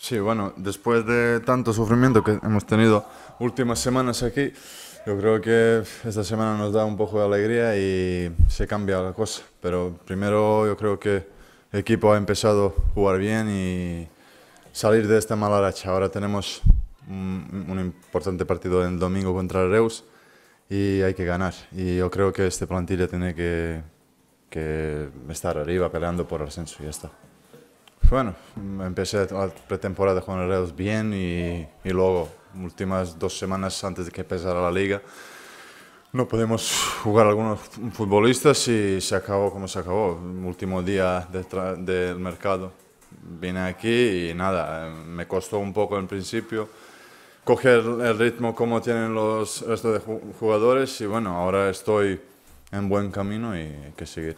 Sí, bueno, después de tanto sufrimiento que hemos tenido últimas semanas aquí, yo creo que esta semana nos da un poco de alegría y se cambia la cosa. Pero primero yo creo que el equipo ha empezado a jugar bien y salir de esta mala racha. Ahora tenemos un, importante partido el domingo contra el Reus y hay que ganar. Y yo creo que este plantilla tiene que, estar arriba peleando por el ascenso y ya está. Bueno, empecé la pretemporada con el bien y, luego, últimas dos semanas antes de que empezara la liga, no podemos jugar algunos futbolistas y se acabó como se acabó. El último día del mercado vine aquí y nada, me costó un poco en principio coger el ritmo como tienen los restos de jugadores y bueno, ahora estoy en buen camino y hay que seguir.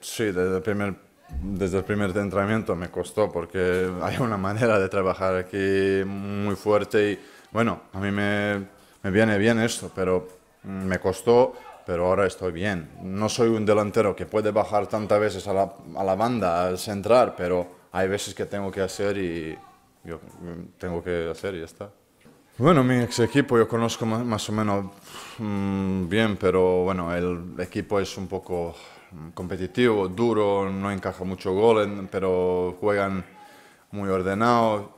Sí, desde el primer desde el primer entrenamiento me costó porque hay una manera de trabajar aquí muy fuerte y bueno, a mí me, me viene bien esto, pero me costó, pero ahora estoy bien. No soy un delantero que puede bajar tantas veces a la, a la banda, al centrar, pero hay veces que tengo que hacer y yo tengo que hacer y ya está. Bueno, mi ex equipo yo conozco más o menos mm, bien, pero bueno, el equipo es un poco mm, competitivo, duro, no encaja mucho gol, pero juegan muy ordenado,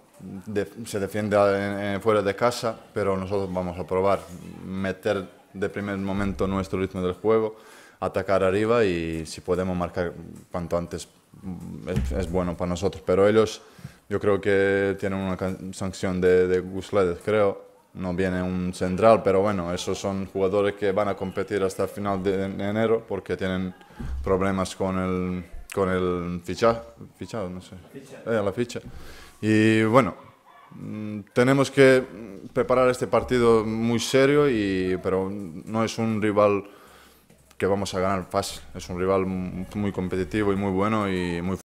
se defiende fuera de casa, pero nosotros vamos a probar, meter de primer momento nuestro ritmo del juego, atacar arriba y si podemos marcar cuanto antes mm, es bueno para nosotros, pero ellos... Yo creo que tienen una sanción de, de creo. No viene un central, pero bueno, esos son jugadores que van a competir hasta el final de enero porque tienen problemas con el, con el ficha fichado, no sé, eh, la ficha. Y bueno, mm, tenemos que preparar este partido muy serio, y, pero no es un rival que vamos a ganar fácil, es un rival muy competitivo y muy bueno y muy